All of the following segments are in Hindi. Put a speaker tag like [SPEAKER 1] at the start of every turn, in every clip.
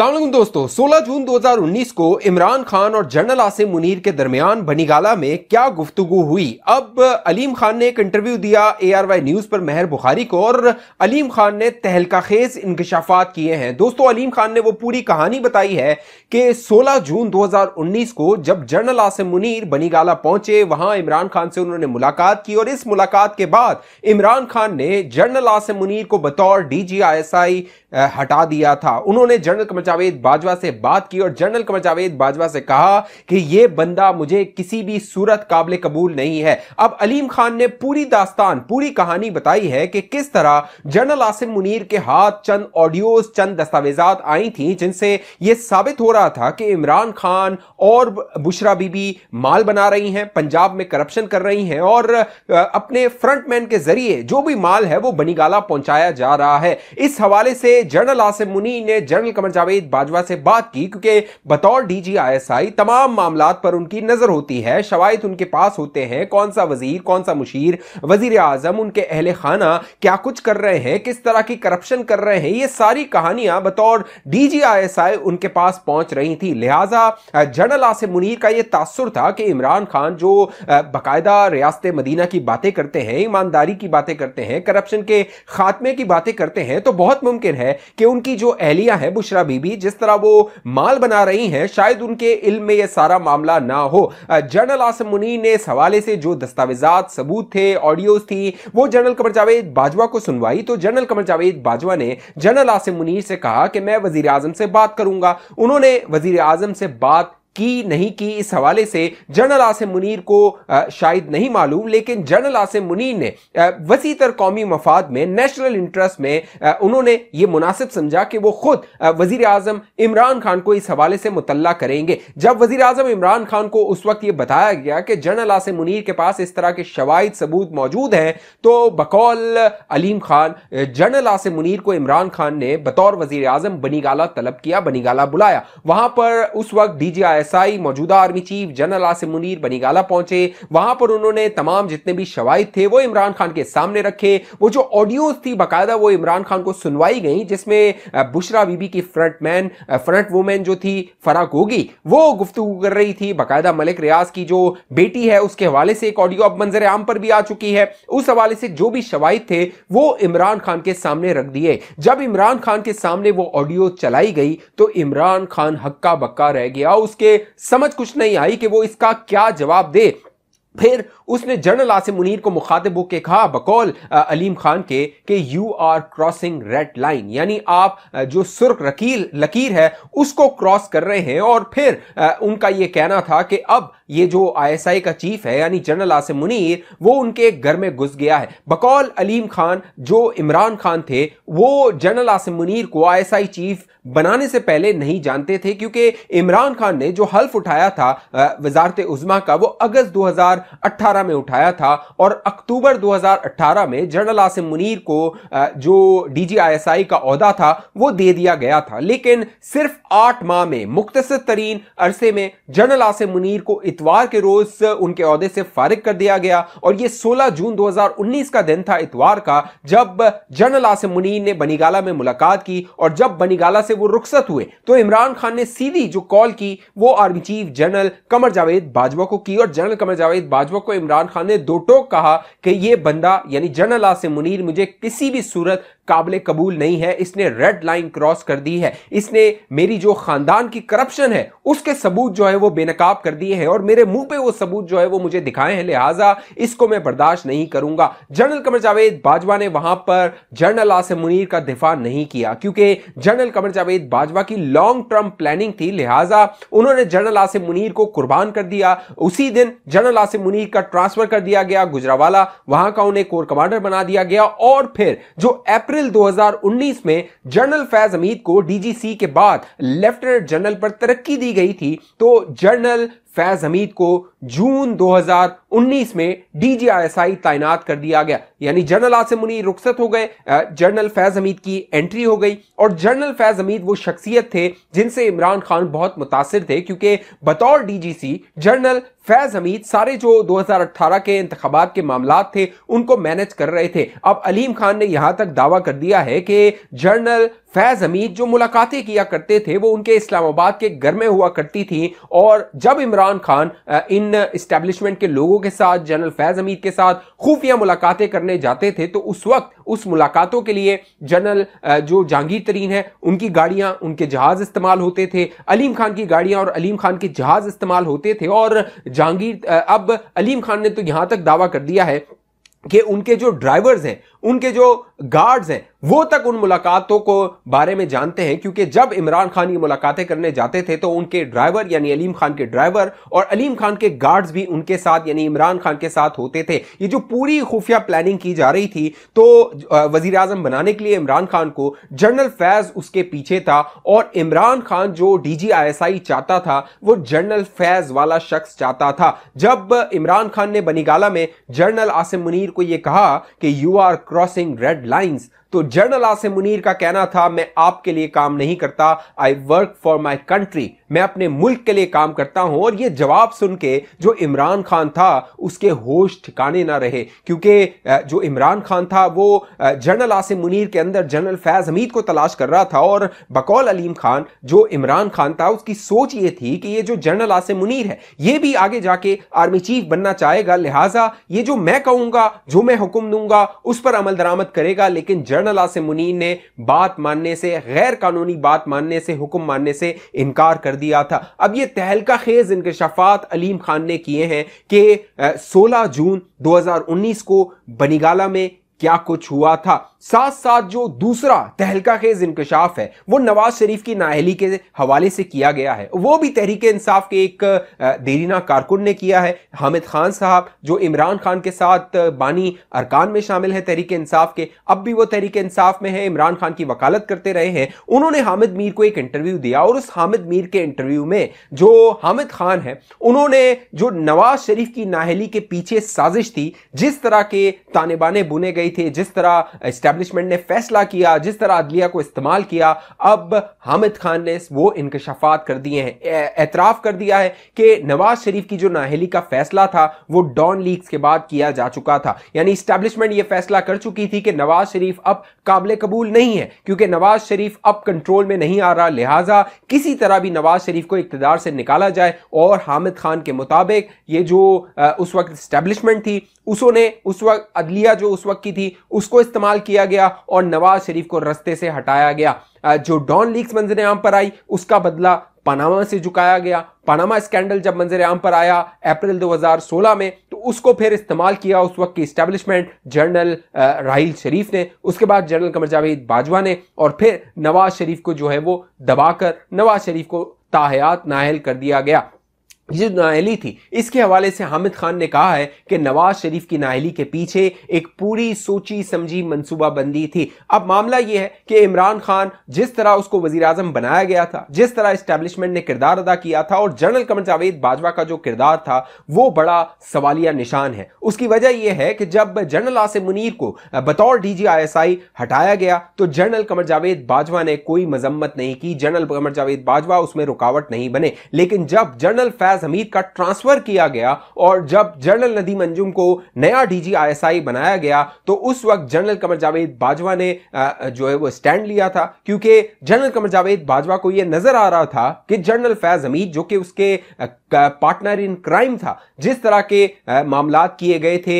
[SPEAKER 1] अल्लाम दोस्तों 16 जून 2019 को इमरान खान और जनरल आसिम मुनीर के दरमियान बनीगाला में क्या गुफ्तु हुई अब अलीम खान ने एक इंटरव्यू दिया ए आर वाई न्यूज़ पर मेहर बुखारी को और अलीम खान ने तहलका खेज इंकशाफात किए हैं दोस्तों अलीम खान ने वो पूरी कहानी बताई है कि 16 जून 2019 को जब जनरल आसिम मुनीर बनीगाला पहुंचे वहां इमरान खान से उन्होंने मुलाकात की और इस मुलाकात के बाद इमरान खान ने जनरल आसिम मुनीर को बतौर D G I S I हटा दिया था उन्होंने जनरल कमर जावेद बाजवा से बात की और जनरल कमर जावेद बाजवा से कहा कि यह बंदा मुझे किसी भी सूरत काबिल कबूल नहीं है अब अलीम खान ने पूरी दास्तान पूरी कहानी बताई है कि किस तरह जनरल आसिम मुनीर के हाथ चंद ऑडियोज चंद दस्तावेजात आई थी जिनसे यह साबित हो रहा था कि इमरान खान और बुशरा बीबी माल बना रही हैं पंजाब में करप्शन कर रही हैं और अपने फ्रंटमैन के जरिए जो भी माल है वो बनीगाला पहुंचाया जा रहा है इस हवाले से जनरल आसिम मुनी ने जनरल कमर जावेद बाजवा से बात की क्योंकि बतौर डीजीआईएसआई तमाम मामला पर उनकी नजर होती है शवायद उनके पास होते हैं कौन सा वजीर कौन सा मुशीर वजीर आजम उनके अहल खाना क्या कुछ कर रहे हैं किस तरह की करप्शन कर रहे हैं ये सारी कहानियां बतौर डीजीआईएसआई उनके पास पहुंच रही थी लिहाजा जनरल आसिम मुनीर का यह तासुर था कि इमरान खान जो बाकायदा रियासत मदीना की बातें करते हैं ईमानदारी की बातें करते हैं करप्शन के खात्मे की बातें करते हैं तो बहुत मुमकिन है है कि उनकी जो एहलिया है बुशरा बीबी जिस तरह वो माल बना रही हैं शायद उनके इल्म में ये सारा मामला ना हो जनरल आसम मुनी ने इस हवाले से जो दस्तावेजात सबूत थे ऑडियोज थी वो जनरल कमर जावेद बाजवा को सुनवाई तो जनरल कमर जावेद बाजवा ने जनरल आसिम मुनीर से कहा कि मैं वजीर आजम से बात करूंगा उन्होंने वजीर आजम से बात की नहीं की इस हवाले से जनरल आसिम मुनीर को शायद नहीं मालूम लेकिन जनरल आसिम मुनीर ने वसी तर कौमी मफाद में नेशनल इंटरेस्ट में उन्होंने ये मुनासिब समझा कि वो खुद वजीर अजम इमरान खान को इस हवाले से मुतला करेंगे जब वजीर अजम इमरान खान को उस वक्त ये बताया गया कि जनरल आसिम मुनीर के पास इस तरह के शवाद सबूत मौजूद हैं तो बकौल अलीम खान जनरल आसिम मुनीर को इमरान खान ने बतौर वजीर अजम बनीगाला तलब किया बनीगाला बुलाया वहां पर उस वक्त डी जी आई एसआई मौजूदा army chief general Asim Munir Banigala पहुंचे वहां पर उन्होंने तमाम जितने भी शवाहिद थे वो इमरान खान के सामने रखे वो जो ऑडियोज थी बाकायदा वो इमरान खान को सुनवाई गई जिसमें बुशरा बीबी की फ्रंट मैन फ्रंट वुमेन जो थी फरा गोगी वो गुफ्तु कर रही थी बाकायदा मलिक रियाज की जो बेटी है उसके हवाले से एक ऑडियो अब मंजर आम पर भी आ चुकी है उस हवाले से जो भी शवाहिद थे वो इमरान खान के सामने रख दिए जब इमरान खान के सामने वो ऑडियो चलाई गई तो इमरान खान हक्का बक्का रह गया उसके समझ कुछ नहीं आई कि वो इसका क्या जवाब दे फिर उसने जनरल आसिम मुनीर को मुखातिब होकर कहा बकौल अलीम खान के कि you are crossing red line यानी आप जो सुर्ख रकील लकीर है उसको क्रॉस कर रहे हैं और फिर उनका यह कहना था कि अब ये जो आईएसआई का चीफ है यानी जनरल आसिम मुनीर वो उनके घर में घुस गया है बकौल अलीम खान जो इमरान खान थे वो जनरल आसिम मुनीर को आईएसआई चीफ बनाने से पहले नहीं जानते थे क्योंकि इमरान खान ने जो हल्फ उठाया था वजारत उजमा का वो अगस्त 2018 2018 में उठाया था और अक्टूबर 2018 में जनरल आसिम मुनीर को जो डीजीआईएसआई का औहदा था वो दे दिया गया था लेकिन सिर्फ आठ माह में मुख्तर तरीन अरसे में जनरल आसिम मुनीर को इतवार के रोज उनके अहदे से फारिग कर दिया गया और ये 16 जून 2019 का दिन था इतवार का जब जनरल आसिम मुनीर ने बनीगाला में मुलाकात की और जब बनीगाला से वो रुखसत हुए तो इमरान खान ने सीधी जो कॉल की वो army chief general Qamar Javed Bajwa को की और जनरल कमर जावेद बाजवा को इमरान खान ने दो टोक कहा कि यह बंदा यानी जनरल आसिम मुनीर मुझे किसी भी सूरत काबिल कबूल नहीं है इसने रेड लाइन क्रॉस कर दी है इसने मेरी जो खानदान की करप्शन है उसके सबूत जो है वो बेनकाब कर दिए हैं और मेरे मुंह पे वो सबूत जो है वो मुझे दिखाए हैं लिहाजा इसको मैं बर्दाश्त नहीं करूंगा जनरल कमर जावेद बाजवा ने वहां पर जनरल आसिम मुनीर का दिफा नहीं किया क्योंकि जनरल कमर जावेद बाजवा की लॉन्ग टर्म प्लानिंग थी लिहाजा उन्होंने जनरल आसिम मुनीर को कुर्बान कर दिया उसी दिन जनरल आसिम मुनीर का ट्रांसफर कर दिया गया गुजरावाला वहां का उन्हें कोर कमांडर बना दिया गया और फिर जो अप्रैल अप्रैल 2019 में जनरल फैज हमीद को डीजीसी के बाद लेफ्टिनेंट जनरल पर तरक्की दी गई थी तो जनरल फैज हमीद को जून 2019 में डीजीआईएसआई तैनात कर दिया गया यानी जनरल आसिम मुनी रुखसत हो गए जनरल फैज हमीद की एंट्री हो गई और जनरल फैज हमीद वो शख्सियत थे जिनसे इमरान खान बहुत मुतासर थे क्योंकि बतौर डीजीसी जनरल फैज हमीद सारे जो 2018 के इंतबात के मामला थे उनको मैनेज कर रहे थे अब अलीम खान ने यहां तक दावा कर दिया है कि जनरल फैज हमीद जो मुलाकातें किया करते थे वो उनके इस्लामाबाद के घर में हुआ करती थी और जब इमरान खान इन इस्टेब्लिशमेंट के लोगों के साथ जनरल फैज हमीद के साथ खुफिया मुलाकातें करने जाते थे तो उस वक्त उस मुलाकातों के लिए जनरल जो जहांगीर तरीन है उनकी गाड़ियां उनके जहाज इस्तेमाल होते थे अलीम खान की गाड़ियां और अलीम खान के जहाज इस्तेमाल होते थे और जहांगीर अब अलीम खान ने तो यहां तक दावा कर दिया है कि उनके जो ड्राइवर्स हैं उनके जो गार्ड्स हैं वो तक उन मुलाकातों को बारे में जानते हैं क्योंकि जब इमरान खान ये मुलाकातें करने जाते थे तो उनके ड्राइवर यानी अलीम खान के ड्राइवर और अलीम खान के गार्ड्स भी उनके साथ यानी इमरान खान के साथ होते थे ये जो पूरी खुफिया प्लानिंग की जा रही थी तो वजीर अजम बनाने के लिए इमरान खान को जनरल फैज उसके पीछे था और इमरान खान जो D G I S I चाहता था वो जनरल फैज वाला शख्स चाहता था जब इमरान खान ने बनीगाला में जनरल आसिम मुनीर को यह कहा कि you are crossing red lines तो जनरल आसिम मुनीर का कहना था मैं आपके लिए काम नहीं करता I work for my country मैं अपने मुल्क के लिए काम करता हूं और ये जवाब सुन के जो इमरान खान था उसके होश ठिकाने ना रहे क्योंकि जो इमरान खान था वो जनरल आसिम मुनीर के अंदर जनरल फैज हमीद को तलाश कर रहा था और बकौल अलीम खान जो इमरान खान था उसकी सोच ये थी कि ये जो जनरल आसिम मुनीर है ये भी आगे जाके आर्मी चीफ बनना चाहेगा लिहाजा ये जो मैं कहूंगा जो मैं हुक्म दूंगा उस पर अमल दरामद करेगा लेकिन जनरल जनरल आसिम मुनीन ने बात मानने से गैर कानूनी बात मानने से हुक्म मानने से इनकार कर दिया था अब ये तहलका खेज इंकशाफात अलीम खान ने किए हैं कि सोलह जून 2019 को बनीगाला में क्या कुछ हुआ था साथ साथ जो दूसरा तहलका खेज इंकशाफ है वो नवाज शरीफ की नाहली के हवाले से किया गया है वो भी तहरीक इंसाफ के एक देरीना कारकुन ने किया है हामिद खान साहब जो इमरान खान के साथ बानी अरकान में शामिल है तहरीक इंसाफ के अब भी वो तहरीक इंसाफ में है इमरान खान की वकालत करते रहे हैं उन्होंने हामिद मीर को एक इंटरव्यू दिया और उस हामिद मीर के इंटरव्यू में जो हामिद खान है उन्होंने जो नवाज शरीफ की नाहली के पीछे साजिश थी जिस तरह के ताने बाने बुने गए थे जिस तरह एस्टेब्लिशमेंट ने फैसला किया जिस तरह अदलिया को इस्तेमाल किया अब हामिद खान ने वो इंकशाफात कर दिए हैं एतराफ़ कर दिया है कि नवाज शरीफ की जो नाहली का फैसला था वो डॉन लीक्स के बाद किया जा चुका था यानी स्टैब्लिशमेंट ये फैसला कर चुकी थी कि नवाज शरीफ अब काबिल कबूल नहीं है क्योंकि नवाज शरीफ अब कंट्रोल में नहीं आ रहा लिहाजा किसी तरह भी नवाज शरीफ को इकतदार से निकाला जाए और हामिद खान के मुताबिक ये जो उस वक्त स्टैब्लिशमेंट थी उसने उस वक्त अदलिया जो उस वक्त की थी उसको इस्तेमाल किया किया गया और नवाज शरीफ को रस्ते से हटाया गया जो डॉन लीक्स मंजर आम पर आई उसका बदला पनामा से झुकाया गया पनामा स्कैंडल जब मंजर आम पर आया अप्रैल 2016 में तो उसको फिर इस्तेमाल किया उस वक्त की स्टैब्लिशमेंट जनरल राहिल शरीफ ने उसके बाद जनरल कमर जावेद बाजवा ने और फिर नवाज शरीफ को जो है वो दबाकर नवाज शरीफ को ताहयात नाहल कर दिया गया जो नाहली थी इसके हवाले से हामिद खान ने कहा है कि नवाज शरीफ की नाहली के पीछे एक पूरी सोची समझी मनसूबाबंदी थी अब मामला यह है कि इमरान खान जिस तरह उसको वजीर आजम बनाया गया था जिस तरह इस्टेब्लिशमेंट ने किरदार अदा किया था और जनरल कमर जावेद बाजवा का जो किरदार था वो बड़ा सवालिया निशान है उसकी वजह यह है कि जब जनरल आसिम मुनीर को बतौर D G I S I हटाया गया तो जनरल कमर जावेद बाजवा ने कोई मजम्मत नहीं की जनरल कमर जावेद बाजवा उसमें रुकावट नहीं बने लेकिन जब जनरल फैज फैज हमीद का ट्रांसफर किया गया और जब जनरल नदीम अंजुम को नया डीजीआईएसआई बनाया गया तो उस वक्त जनरल कमर जावेद बाजवा ने जो है वो स्टैंड लिया था क्योंकि जनरल कमर जावेद बाजवा को यह नजर आ रहा था कि जनरल फैज हमीद जो कि उसके पार्टनर इन क्राइम था जिस तरह के मामला किए गए थे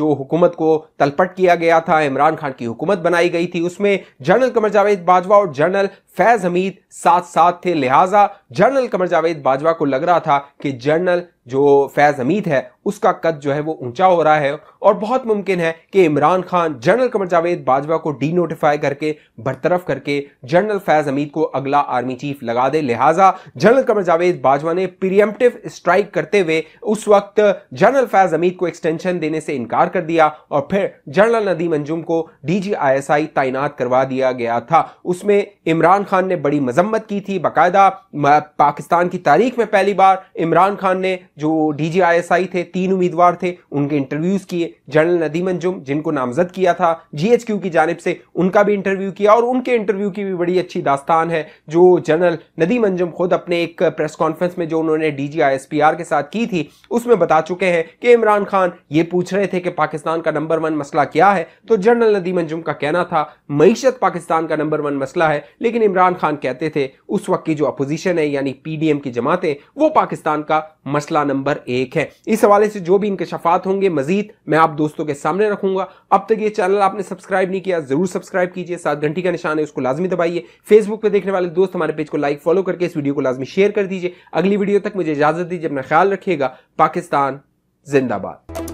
[SPEAKER 1] जो हुकूमत को तलपट किया गया था इमरान खान की हुकूमत बनाई गई थी उसमें जनरल कमर जावेद बाजवा और जनरल फैज हमीद साथ साथ थे लिहाजा जनरल कमर जावेद बाजवा को लग रहा था कि जनरल जो फैज़ हमीद है उसका कद जो है वो ऊंचा हो रहा है और बहुत मुमकिन है कि इमरान खान जनरल कमर जावेद बाजवा को डी नोटिफाई करके बरतरफ करके जनरल फैज़ हमीद को अगला आर्मी चीफ लगा दे लिहाजा जनरल कमर जावेद बाजवा ने प्रियम्पटिव स्ट्राइक करते हुए उस वक्त जनरल फैज़ हमीद को एक्सटेंशन देने से इनकार कर दिया और फिर जनरल नदीम अंजुम को D G I S I तैनात करवा दिया गया था उसमें इमरान खान ने बड़ी मजम्मत की थी बाकायदा पाकिस्तान की तारीख में पहली बार इमरान खान ने जो डीजीआईएसआई थे तीन उम्मीदवार थे उनके इंटरव्यूज किए जनरल नदीम अंजुम जिनको नामजद किया था जीएचक्यू की जानब से उनका भी इंटरव्यू किया और उनके इंटरव्यू की भी बड़ी अच्छी दास्तान है जो जनरल नदीम अंजुम खुद अपने एक प्रेस कॉन्फ्रेंस में जो उन्होंने आर के साथ की थी उसमें बता चुके हैं कि इमरान खान ये पूछ रहे थे कि पाकिस्तान का नंबर वन मसला क्या है तो जनरल नदीम अंजुम का कहना था मीशत पाकिस्तान का नंबर वन मसला है लेकिन इमरान खान कहते थे उस वक्त की जो अपोजिशन है यानी पीडीएम की जमातें वो पाकिस्तान का मसला नंबर एक है इस हवाले से जो भी इंकशाफात होंगे मजीद मैं आप दोस्तों के सामने रखूंगा अब तक ये चैनल आपने सब्सक्राइब नहीं किया जरूर सब्सक्राइब कीजिए सात घंटी का निशान है उसको लाजमी दबाइए फेसबुक पर देखने वाले दोस्त हमारे पेज को लाइक फॉलो करके इस वीडियो को लाजमी शेयर कर दीजिए अगली वीडियो तक मुझे इजाजत दीजिए अपना ख्याल रखिएगा पाकिस्तान जिंदाबाद